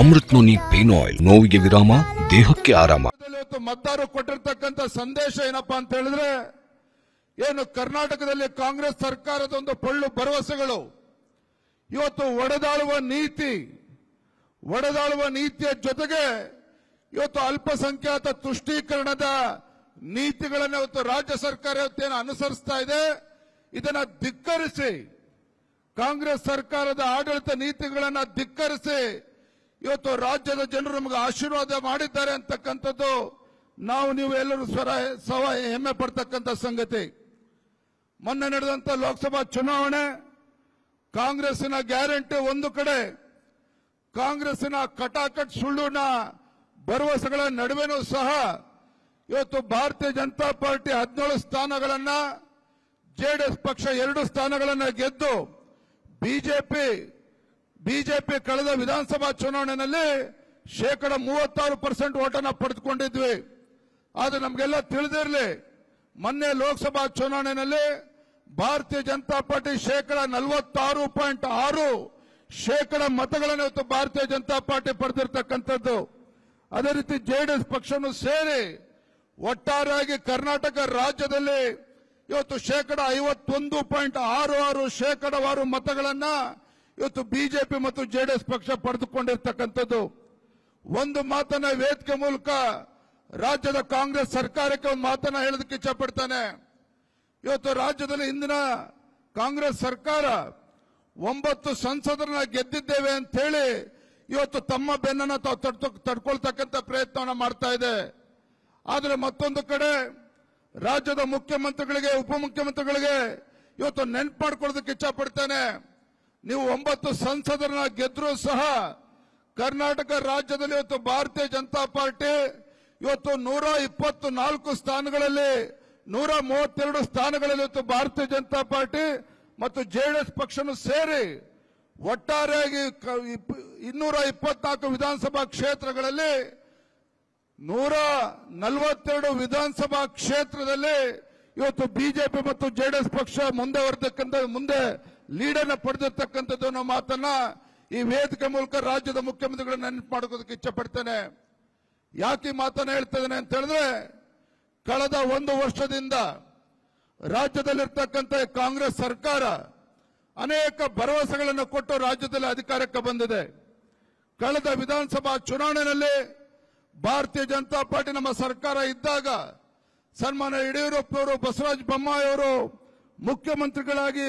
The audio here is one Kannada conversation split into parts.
ಅಮೃತ್ ನೋನಿ ಪೇನ್ ಆಯಿಲ್ ನೋವಿಗೆ ವಿರಾಮ ದೇಹಕ್ಕೆ ಆರಾಮ ಮತ್ತಾರು ಕೊಟ್ಟಿರ್ತಕ್ಕಂಥ ಸಂದೇಶ ಏನಪ್ಪಾ ಅಂತ ಹೇಳಿದ್ರೆ ಏನು ಕರ್ನಾಟಕದಲ್ಲಿ ಕಾಂಗ್ರೆಸ್ ಸರ್ಕಾರದ ಒಂದು ಪಳ್ಳು ಭರವಸೆಗಳು ಇವತ್ತು ಒಡೆದಾಳುವ ನೀತಿ ಒಡೆದಾಳುವ ನೀತಿಯ ಜೊತೆಗೆ ಇವತ್ತು ಅಲ್ಪಸಂಖ್ಯಾತ ತುಷ್ಟೀಕರಣದ ನೀತಿಗಳನ್ನು ಇವತ್ತು ರಾಜ್ಯ ಸರ್ಕಾರ ಇವತ್ತೇನು ಅನುಸರಿಸ್ತಾ ಇದೆ ಇದನ್ನ ಧಿಕ್ಕರಿಸಿ ಕಾಂಗ್ರೆಸ್ ಸರ್ಕಾರದ ಆಡಳಿತ ನೀತಿಗಳನ್ನು ಧಿಕ್ಕರಿಸಿ ಇವತ್ತು ರಾಜ್ಯದ ಜನರು ನಮಗೆ ಆಶೀರ್ವಾದ ಮಾಡಿದ್ದಾರೆ ಅಂತಕ್ಕಂಥದ್ದು ನಾವು ನೀವು ಎಲ್ಲರೂ ಸ್ವರ ಸವ ಹೆಮ್ಮೆ ಪಡ್ತಕ್ಕಂಥ ಸಂಗತಿ ಮೊನ್ನೆ ನಡೆದಂಥ ಲೋಕಸಭಾ ಚುನಾವಣೆ ಕಾಂಗ್ರೆಸ್ನ ಗ್ಯಾರಂಟಿ ಒಂದು ಕಡೆ ಕಾಂಗ್ರೆಸ್ನ ಕಟಾಕಟ್ ಸುಳ್ಳುನ ಭರವಸೆಗಳ ನಡುವೆನೂ ಸಹ ಇವತ್ತು ಭಾರತೀಯ ಜನತಾ ಪಾರ್ಟಿ ಹದಿನೇಳು ಸ್ಥಾನಗಳನ್ನ ಜೆಡಿಎಸ್ ಪಕ್ಷ ಎರಡು ಸ್ಥಾನಗಳನ್ನು ಗೆದ್ದು ಬಿಜೆಪಿ ಬಿಜೆಪಿ ಕಳೆದ ವಿಧಾನಸಭಾ ಚುನಾವಣೆಯಲ್ಲಿ ಶೇಕಡ ಮೂವತ್ತಾರು ಪರ್ಸೆಂಟ್ ಓಟನ್ನು ಪಡೆದುಕೊಂಡಿದ್ವಿ ಅದು ನಮಗೆಲ್ಲ ತಿಳಿದಿರಲಿ ಮೊನ್ನೆ ಲೋಕಸಭಾ ಚುನಾವಣೆಯಲ್ಲಿ ಭಾರತೀಯ ಜನತಾ ಪಾರ್ಟಿ ಶೇಕಡ ನಲವತ್ತಾರು ಪಾಯಿಂಟ್ ಆರು ಶೇಕಡ ಮತಗಳನ್ನು ಇವತ್ತು ಭಾರತೀಯ ಜನತಾ ಪಾರ್ಟಿ ಪಡೆದಿರತಕ್ಕಂಥದ್ದು ಅದೇ ರೀತಿ ಜೆಡಿಎಸ್ ಪಕ್ಷನೂ ಸೇರಿ ಒಟ್ಟಾರೆಯಾಗಿ ಕರ್ನಾಟಕ ರಾಜ್ಯದಲ್ಲಿ ಇವತ್ತು ಶೇಕಡ ಐವತ್ತೊಂದು ಪಾಯಿಂಟ್ ಆರು ಆರು ಶೇಕಡವಾರು ಮತಗಳನ್ನು ಇವತ್ತು ಬಿಜೆಪಿ ಮತ್ತು ಜೆಡಿಎಸ್ ಪಕ್ಷ ಪಡೆದುಕೊಂಡಿರ್ತಕ್ಕಂಥದ್ದು ಒಂದು ಮಾತನ್ನ ವೇದಿಕೆ ಮೂಲಕ ರಾಜ್ಯದ ಕಾಂಗ್ರೆಸ್ ಸರ್ಕಾರಕ್ಕೆ ಒಂದು ಮಾತನ್ನ ಹೇಳೋದಕ್ಕೆ ಇಚ್ಛಪಡ್ತಾನೆ ಇವತ್ತು ರಾಜ್ಯದಲ್ಲಿ ಹಿಂದಿನ ಕಾಂಗ್ರೆಸ್ ಸರ್ಕಾರ ಒಂಬತ್ತು ಸಂಸದರನ್ನ ಗೆದ್ದಿದ್ದೇವೆ ಅಂತ ಹೇಳಿ ಇವತ್ತು ತಮ್ಮ ಬೆನ್ನನ್ನ ತಾವು ತಡ್ಕೊಳ್ತಕ್ಕಂಥ ಪ್ರಯತ್ನವನ್ನ ಮಾಡ್ತಾ ಇದೆ ಆದರೆ ಮತ್ತೊಂದು ಕಡೆ ರಾಜ್ಯದ ಮುಖ್ಯಮಂತ್ರಿಗಳಿಗೆ ಉಪಮುಖ್ಯಮಂತ್ರಿಗಳಿಗೆ ಇವತ್ತು ನೆನ್ಪು ಮಾಡ್ಕೊಳ್ಳೋದಕ್ಕೆ ಇಚ್ಛಪಡ್ತಾನೆ ನೀವು ಒಂಬತ್ತು ಸಂಸದರನ್ನ ಗೆದ್ರೂ ಸಹ ಕರ್ನಾಟಕ ರಾಜ್ಯದಲ್ಲಿ ಇವತ್ತು ಭಾರತೀಯ ಜನತಾ ಪಾರ್ಟಿ ಇವತ್ತು ನೂರ ಇಪ್ಪತ್ತು ನಾಲ್ಕು ಸ್ಥಾನಗಳಲ್ಲಿ ನೂರ ಮೂವತ್ತೆರಡು ಸ್ಥಾನಗಳಲ್ಲಿ ಇವತ್ತು ಭಾರತೀಯ ಜನತಾ ಪಾರ್ಟಿ ಮತ್ತು ಜೆಡಿಎಸ್ ಪಕ್ಷನು ಸೇರಿ ಒಟ್ಟಾರೆಯಾಗಿ ಇನ್ನೂರ ಇಪ್ಪತ್ನಾಲ್ಕು ವಿಧಾನಸಭಾ ಕ್ಷೇತ್ರಗಳಲ್ಲಿ ನೂರ ನಲವತ್ತೆರಡು ವಿಧಾನಸಭಾ ಕ್ಷೇತ್ರದಲ್ಲಿ ಇವತ್ತು ಬಿಜೆಪಿ ಮತ್ತು ಜೆಡಿಎಸ್ ಪಕ್ಷ ಮುಂದೆ ಬರತಕ್ಕಂಥ ಮುಂದೆ ಲೀಡರ್ನ ಪಡೆದಿರ್ತಕ್ಕಂಥದ್ದು ಅನ್ನೋ ಮಾತನ್ನ ಈ ವೇದಿಕೆ ಮೂಲಕ ರಾಜ್ಯದ ಮುಖ್ಯಮಂತ್ರಿಗಳನ್ನ ನೆನಪು ಮಾಡ್ಕೋದಕ್ಕೆ ಇಚ್ಛೆ ಪಡ್ತೇನೆ ಯಾಕೆ ಮಾತನ್ನ ಹೇಳ್ತಿದ್ದೇನೆ ಅಂತ ಹೇಳಿದ್ರೆ ಕಳೆದ ಒಂದು ವರ್ಷದಿಂದ ರಾಜ್ಯದಲ್ಲಿರ್ತಕ್ಕಂಥ ಕಾಂಗ್ರೆಸ್ ಸರ್ಕಾರ ಅನೇಕ ಭರವಸೆಗಳನ್ನು ಕೊಟ್ಟು ರಾಜ್ಯದಲ್ಲಿ ಅಧಿಕಾರಕ್ಕೆ ಬಂದಿದೆ ಕಳೆದ ವಿಧಾನಸಭಾ ಚುನಾವಣೆಯಲ್ಲಿ ಭಾರತೀಯ ಜನತಾ ಪಾರ್ಟಿ ನಮ್ಮ ಸರ್ಕಾರ ಇದ್ದಾಗ ಸನ್ಮಾನ್ಯ ಅವರು ಬಸವರಾಜ ಬೊಮ್ಮಾಯಿ ಅವರು ಮುಖ್ಯಮಂತ್ರಿಗಳಾಗಿ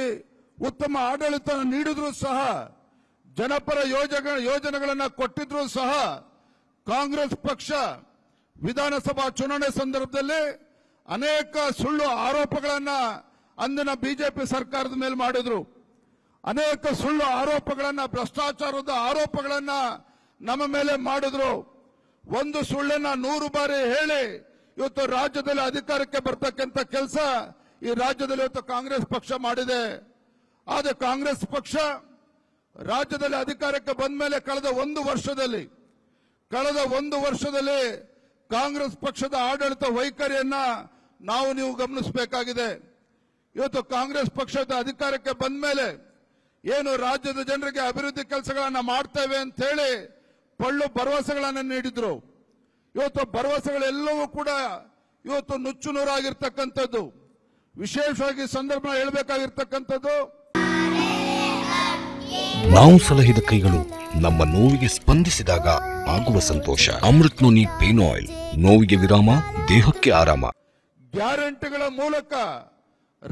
ಉತ್ತಮ ಆಡಳಿತ ನೀಡಿದ್ರೂ ಸಹ ಜನಪರ ಯೋಜನೆಗಳನ್ನು ಕೊಟ್ಟಿದ್ರೂ ಸಹ ಕಾಂಗ್ರೆಸ್ ಪಕ್ಷ ವಿಧಾನಸಭಾ ಚುನಾವಣೆ ಸಂದರ್ಭದಲ್ಲಿ ಅನೇಕ ಸುಳ್ಳು ಆರೋಪಗಳನ್ನ ಅಂದಿನ ಬಿಜೆಪಿ ಸರ್ಕಾರದ ಮೇಲೆ ಮಾಡಿದ್ರು ಅನೇಕ ಸುಳ್ಳು ಆರೋಪಗಳನ್ನ ಭ್ರಷ್ಟಾಚಾರದ ಆರೋಪಗಳನ್ನ ನಮ್ಮ ಮೇಲೆ ಮಾಡಿದ್ರು ಒಂದು ಸುಳ್ಳನ್ನ ನೂರು ಬಾರಿ ಹೇಳಿ ಇವತ್ತು ರಾಜ್ಯದಲ್ಲಿ ಅಧಿಕಾರಕ್ಕೆ ಬರ್ತಕ್ಕಂಥ ಕೆಲಸ ಈ ರಾಜ್ಯದಲ್ಲಿ ಇವತ್ತು ಕಾಂಗ್ರೆಸ್ ಪಕ್ಷ ಮಾಡಿದೆ ಆದರೆ ಕಾಂಗ್ರೆಸ್ ಪಕ್ಷ ರಾಜ್ಯದಲ್ಲಿ ಅಧಿಕಾರಕ್ಕೆ ಬಂದ ಮೇಲೆ ಕಳೆದ ಒಂದು ವರ್ಷದಲ್ಲಿ ಕಳೆದ ಒಂದು ವರ್ಷದಲ್ಲಿ ಕಾಂಗ್ರೆಸ್ ಪಕ್ಷದ ಆಡಳಿತ ವೈಖರಿಯನ್ನ ನಾವು ನೀವು ಗಮನಿಸಬೇಕಾಗಿದೆ ಇವತ್ತು ಕಾಂಗ್ರೆಸ್ ಪಕ್ಷದ ಅಧಿಕಾರಕ್ಕೆ ಬಂದ ಮೇಲೆ ಏನು ರಾಜ್ಯದ ಜನರಿಗೆ ಅಭಿವೃದ್ಧಿ ಕೆಲಸಗಳನ್ನ ಮಾಡ್ತೇವೆ ಅಂತ ಹೇಳಿ ಪಳ್ಳು ಭರವಸೆಗಳನ್ನು ನೀಡಿದ್ರು ಇವತ್ತು ಭರವಸೆಗಳೆಲ್ಲವೂ ಕೂಡ ಇವತ್ತು ನುಚ್ಚು ನೂರಾಗಿರ್ತಕ್ಕಂಥದ್ದು ವಿಶೇಷವಾಗಿ ಸಂದರ್ಭ ಹೇಳಬೇಕಾಗಿರ್ತಕ್ಕಂಥದ್ದು ನಾವು ಸಲಹಿದ ಕೈಗಳು ನಮ್ಮ ನೋವಿಗೆ ಸ್ಪಂದಿಸಿದಾಗ ಆಗುವ ಸಂತೋಷ ಅಮೃತ್ ನೋನಿ ಪೇನ್ ಆಯಿಲ್ ನೋವಿಗೆ ವಿರಾಮ ದೇಹಕ್ಕೆ ಆರಾಮ ಗ್ಯಾರಂಟಿಗಳ ಮೂಲಕ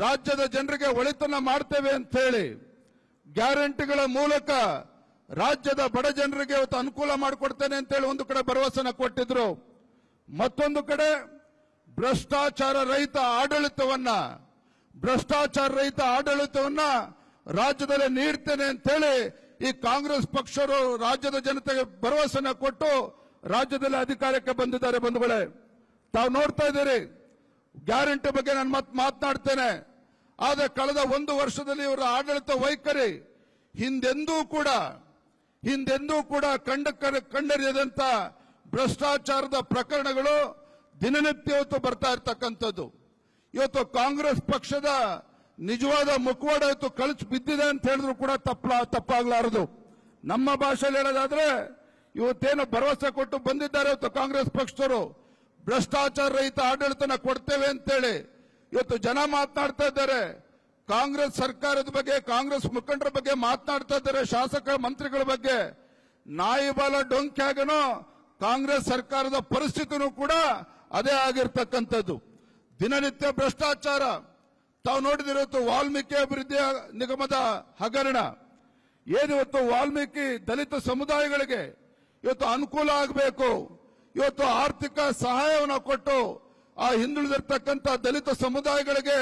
ರಾಜ್ಯದ ಜನರಿಗೆ ಒಳಿತನ ಮಾಡ್ತೇವೆ ಅಂತ ಹೇಳಿ ಗ್ಯಾರಂಟಿಗಳ ಮೂಲಕ ರಾಜ್ಯದ ಬಡ ಜನರಿಗೆ ಇವತ್ತು ಅನುಕೂಲ ಮಾಡಿಕೊಡ್ತೇನೆ ಅಂತ ಹೇಳಿ ಒಂದು ಕಡೆ ಭರವಸೆನ ಕೊಟ್ಟಿದ್ರು ಮತ್ತೊಂದು ಕಡೆ ಭ್ರಷ್ಟಾಚಾರ ರಹಿತ ಆಡಳಿತವನ್ನ ಭ್ರಷ್ಟಾಚಾರ ರಹಿತ ಆಡಳಿತವನ್ನ ರಾಜ್ಯದಲ್ಲಿ ನೀಡ್ತೇನೆ ಅಂತೇಳಿ ಈ ಕಾಂಗ್ರೆಸ್ ಪಕ್ಷರು ರಾಜ್ಯದ ಜನತೆಗೆ ಭರವಸೆನ ಕೊಟ್ಟು ರಾಜ್ಯದಲ್ಲಿ ಅಧಿಕಾರಕ್ಕೆ ಬಂದಿದ್ದಾರೆ ಬಂಧುಗಳೇ ತಾವು ನೋಡ್ತಾ ಇದ್ದೀರಿ ಗ್ಯಾರಂಟಿ ಬಗ್ಗೆ ನಾನು ಮತ್ತೆ ಮಾತನಾಡ್ತೇನೆ ಆದರೆ ಕಳೆದ ಒಂದು ವರ್ಷದಲ್ಲಿ ಇವರ ಆಡಳಿತ ವೈಖರಿ ಹಿಂದೆಂದೂ ಕೂಡ ಹಿಂದೆಂದೂ ಕೂಡ ಕಂಡ ಕಂಡರಿಯದಂತ ಭ್ರಷ್ಟಾಚಾರದ ಪ್ರಕರಣಗಳು ದಿನನಿತ್ಯ ಇವತ್ತು ಬರ್ತಾ ಇರ್ತಕ್ಕಂಥದ್ದು ಇವತ್ತು ಕಾಂಗ್ರೆಸ್ ಪಕ್ಷದ ನಿಜವಾದ ಮುಖವಾಡ ಇತ್ತು ಕಳಚು ಬಿದ್ದಿದೆ ಅಂತ ಹೇಳಿದ್ರು ಕೂಡ ತಪ್ಪ ತಪ್ಪಾಗ್ಲಾರದು ನಮ್ಮ ಭಾಷೆಯಲ್ಲಿ ಹೇಳೋದಾದ್ರೆ ಇವತ್ತೇನು ಭರವಸೆ ಕೊಟ್ಟು ಬಂದಿದ್ದಾರೆ ಇವತ್ತು ಕಾಂಗ್ರೆಸ್ ಪಕ್ಷದವರು ಭ್ರಷ್ಟಾಚಾರ ರಹಿತ ಆಡಳಿತನ ಕೊಡ್ತೇವೆ ಅಂತೇಳಿ ಇವತ್ತು ಜನ ಮಾತನಾಡ್ತಾ ಇದ್ದಾರೆ ಕಾಂಗ್ರೆಸ್ ಸರ್ಕಾರದ ಬಗ್ಗೆ ಕಾಂಗ್ರೆಸ್ ಮುಖಂಡರ ಬಗ್ಗೆ ಮಾತನಾಡ್ತಾ ಇದ್ದಾರೆ ಶಾಸಕ ಮಂತ್ರಿಗಳ ಬಗ್ಗೆ ನಾಯಿ ಬಾಲ ಡೊಂಕ್ಯಾಗನೋ ಕಾಂಗ್ರೆಸ್ ಸರ್ಕಾರದ ಪರಿಸ್ಥಿತಿನೂ ಕೂಡ ಅದೇ ಆಗಿರ್ತಕ್ಕಂಥದ್ದು ದಿನನಿತ್ಯ ಭ್ರಷ್ಟಾಚಾರ ತಾವು ಇವತ್ತು ವಾಲ್ಮೀಕಿ ಅಭಿವೃದ್ಧಿ ನಿಗಮದ ಹಗರಣ ಏನಿವತ್ತು ವಾಲ್ಮೀಕಿ ದಲಿತ ಸಮುದಾಯಗಳಿಗೆ ಇವತ್ತು ಅನುಕೂಲ ಆಗಬೇಕು ಇವತ್ತು ಆರ್ಥಿಕ ಸಹಾಯವನ್ನು ಕೊಟ್ಟು ಆ ಹಿಂದುಳಿದಿರತಕ್ಕಂಥ ದಲಿತ ಸಮುದಾಯಗಳಿಗೆ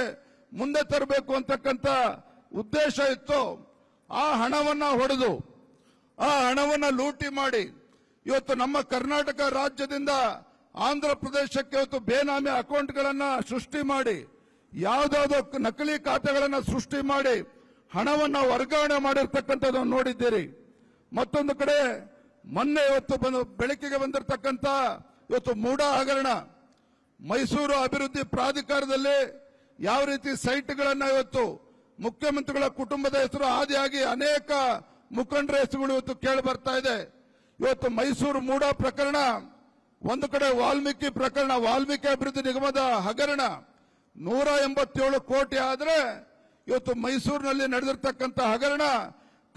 ಮುಂದೆ ತರಬೇಕು ಅಂತಕ್ಕಂಥ ಉದ್ದೇಶ ಇತ್ತು ಆ ಹಣವನ್ನು ಹೊಡೆದು ಆ ಹಣವನ್ನು ಲೂಟಿ ಮಾಡಿ ಇವತ್ತು ನಮ್ಮ ಕರ್ನಾಟಕ ರಾಜ್ಯದಿಂದ ಆಂಧ್ರ ಪ್ರದೇಶಕ್ಕೆ ಇವತ್ತು ಬೇನಾಮಿ ಅಕೌಂಟ್ಗಳನ್ನು ಸೃಷ್ಟಿ ಮಾಡಿ ಯಾವುದಾದ್ರೂ ನಕಲಿ ಖಾತೆಗಳನ್ನು ಸೃಷ್ಟಿ ಮಾಡಿ ಹಣವನ್ನು ವರ್ಗಾವಣೆ ಮಾಡಿರ್ತಕ್ಕಂಥದ್ದನ್ನು ನೋಡಿದ್ದೀರಿ ಮತ್ತೊಂದು ಕಡೆ ಮೊನ್ನೆ ಇವತ್ತು ಬಂದು ಬೆಳಕಿಗೆ ಬಂದಿರತಕ್ಕಂಥ ಇವತ್ತು ಮೂಡ ಹಗರಣ ಮೈಸೂರು ಅಭಿವೃದ್ಧಿ ಪ್ರಾಧಿಕಾರದಲ್ಲಿ ಯಾವ ರೀತಿ ಸೈಟ್ಗಳನ್ನು ಇವತ್ತು ಮುಖ್ಯಮಂತ್ರಿಗಳ ಕುಟುಂಬದ ಹೆಸರು ಆದಿಯಾಗಿ ಅನೇಕ ಮುಖಂಡರ ಹೆಸರುಗಳು ಇವತ್ತು ಕೇಳಿ ಬರ್ತಾ ಇದೆ ಇವತ್ತು ಮೈಸೂರು ಮೂಡ ಪ್ರಕರಣ ಒಂದು ಕಡೆ ವಾಲ್ಮೀಕಿ ಪ್ರಕರಣ ವಾಲ್ಮೀಕಿ ಅಭಿವೃದ್ಧಿ ನಿಗಮದ ಹಗರಣ ನೂರ ಎಂಬತ್ತೇಳು ಕೋಟಿ ಆದರೆ ಇವತ್ತು ಮೈಸೂರಿನಲ್ಲಿ ನಡೆದಿರ್ತಕ್ಕಂಥ ಹಗರಣ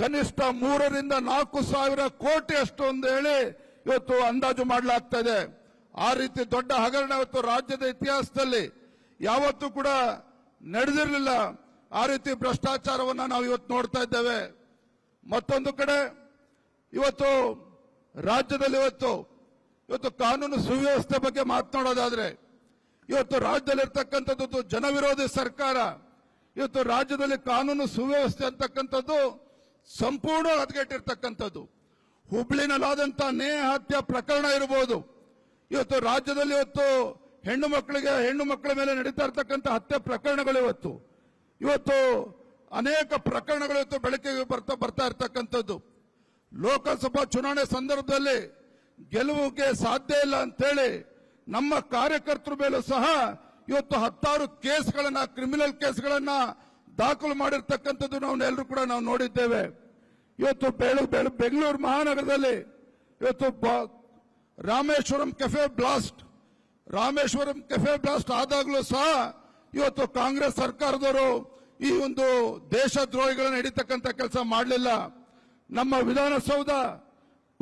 ಕನಿಷ್ಠ ಮೂರರಿಂದ ನಾಲ್ಕು ಸಾವಿರ ಕೋಟಿ ಅಷ್ಟು ಅಂತ ಹೇಳಿ ಇವತ್ತು ಅಂದಾಜು ಮಾಡಲಾಗ್ತಾ ಇದೆ ಆ ರೀತಿ ದೊಡ್ಡ ಹಗರಣ ಇವತ್ತು ರಾಜ್ಯದ ಇತಿಹಾಸದಲ್ಲಿ ಯಾವತ್ತೂ ಕೂಡ ನಡೆದಿರಲಿಲ್ಲ ಆ ರೀತಿ ಭ್ರಷ್ಟಾಚಾರವನ್ನು ನಾವು ಇವತ್ತು ನೋಡ್ತಾ ಇದ್ದೇವೆ ಮತ್ತೊಂದು ಕಡೆ ಇವತ್ತು ರಾಜ್ಯದಲ್ಲಿ ಇವತ್ತು ಇವತ್ತು ಕಾನೂನು ಸುವ್ಯವಸ್ಥೆ ಬಗ್ಗೆ ಮಾತನಾಡೋದಾದ್ರೆ ಇವತ್ತು ರಾಜ್ಯದಲ್ಲಿರ್ತಕ್ಕಂಥದ್ದು ಜನವಿರೋಧಿ ಸರ್ಕಾರ ಇವತ್ತು ರಾಜ್ಯದಲ್ಲಿ ಕಾನೂನು ಸುವ್ಯವಸ್ಥೆ ಅಂತಕ್ಕಂಥದ್ದು ಸಂಪೂರ್ಣ ಹದಗೆಟ್ಟಿರ್ತಕ್ಕಂಥದ್ದು ಹುಬ್ಳಿನಲ್ಲಾದಂತಹ ನೇ ಹತ್ಯೆ ಪ್ರಕರಣ ಇರಬಹುದು ಇವತ್ತು ರಾಜ್ಯದಲ್ಲಿ ಇವತ್ತು ಹೆಣ್ಣು ಮಕ್ಕಳಿಗೆ ಹೆಣ್ಣು ಮಕ್ಕಳ ಮೇಲೆ ನಡೀತಾ ಇರ್ತಕ್ಕಂಥ ಹತ್ಯೆ ಪ್ರಕರಣಗಳು ಇವತ್ತು ಇವತ್ತು ಅನೇಕ ಪ್ರಕರಣಗಳು ಇವತ್ತು ಬೆಳಕಿಗೆ ಬರ್ತಾ ಬರ್ತಾ ಇರ್ತಕ್ಕಂಥದ್ದು ಲೋಕಸಭಾ ಚುನಾವಣೆ ಸಂದರ್ಭದಲ್ಲಿ ಗೆಲುವುಗೆ ಸಾಧ್ಯ ಇಲ್ಲ ಅಂತೇಳಿ ನಮ್ಮ ಕಾರ್ಯಕರ್ತರ ಮೇಲೂ ಸಹ ಇವತ್ತು ಹತ್ತಾರು ಕೇಸ್ಗಳನ್ನ ಕ್ರಿಮಿನಲ್ ಕೇಸ್ಗಳನ್ನ ದಾಖಲು ಮಾಡಿರ್ತಕ್ಕಂಥದ್ದು ನಾವು ಎಲ್ಲರೂ ಕೂಡ ನಾವು ನೋಡಿದ್ದೇವೆ ಇವತ್ತು ಬೆಂಗಳೂರು ಮಹಾನಗರದಲ್ಲಿ ಇವತ್ತು Rameshwaram cafe blast Rameshwaram cafe blast ಆದಾಗಲೂ ಸಹ ಇವತ್ತು ಕಾಂಗ್ರೆಸ್ ಸರ್ಕಾರದವರು ಈ ಒಂದು ದೇಶದ್ರೋಹಿಗಳನ್ನು ಹಿಡಿತಕ್ಕಂಥ ಕೆಲಸ ಮಾಡಲಿಲ್ಲ ನಮ್ಮ ವಿಧಾನಸೌಧ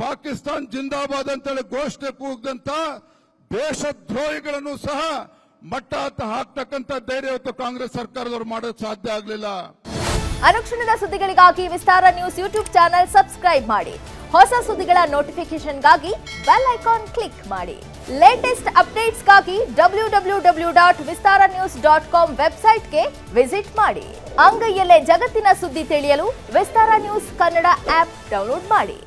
ಪಾಕಿಸ್ತಾನ್ ಜಿಂದಾಬಾದ್ ಅಂತೇಳಿ ಘೋಷಣೆ ಕೂಗಿದಂತ ದೇಶದ್ರೋಹಿಗಳನ್ನು ಸಹ ಮಟ್ಟ ಹಾಕ್ತಕ್ಕಂತ ಧೈರ್ಯ ಕಾಂಗ್ರೆಸ್ ಸರ್ಕಾರದವರು ಮಾಡೋದು ಸಾಧ್ಯ ಆಗಲಿಲ್ಲ ಅನುಕ್ಷಣದ ಸುದ್ದಿಗಳಿಗಾಗಿ Vistara news YouTube channel subscribe ಮಾಡಿ ಹೊಸ ಸುದ್ದಿಗಳ ಗಾಗಿ ಬೆಲ್ ಐಕಾನ್ ಕ್ಲಿಕ್ ಮಾಡಿ ಲೇಟೆಸ್ಟ್ ಅಪ್ಡೇಟ್ಸ್ಗಾಗಿ W W W dot Vistara news dot com ವೆಬ್ಸೈಟ್ಗೆ ವಿಸಿಟ್ ಮಾಡಿ ಅಂಗೈಯಲ್ಲೇ ಜಗತ್ತಿನ ಸುದ್ದಿ ತಿಳಿಯಲು Vistara news Kannada app download ಮಾಡಿ